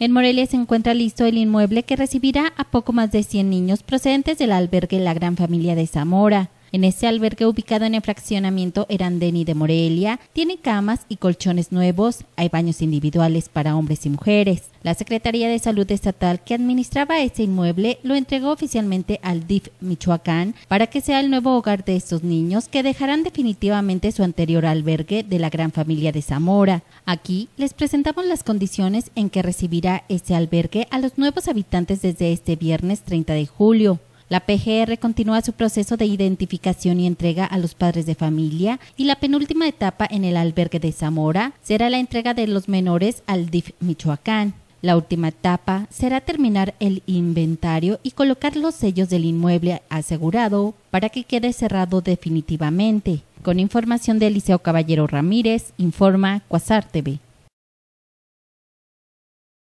En Morelia se encuentra listo el inmueble que recibirá a poco más de 100 niños procedentes del albergue La Gran Familia de Zamora. En este albergue ubicado en el fraccionamiento Erandeni de Morelia, tiene camas y colchones nuevos, hay baños individuales para hombres y mujeres. La Secretaría de Salud Estatal que administraba este inmueble lo entregó oficialmente al DIF Michoacán para que sea el nuevo hogar de estos niños que dejarán definitivamente su anterior albergue de la gran familia de Zamora. Aquí les presentamos las condiciones en que recibirá este albergue a los nuevos habitantes desde este viernes 30 de julio. La PGR continúa su proceso de identificación y entrega a los padres de familia y la penúltima etapa en el albergue de Zamora será la entrega de los menores al DIF Michoacán. La última etapa será terminar el inventario y colocar los sellos del inmueble asegurado para que quede cerrado definitivamente. Con información de Liceo Caballero Ramírez, informa Cuasar TV.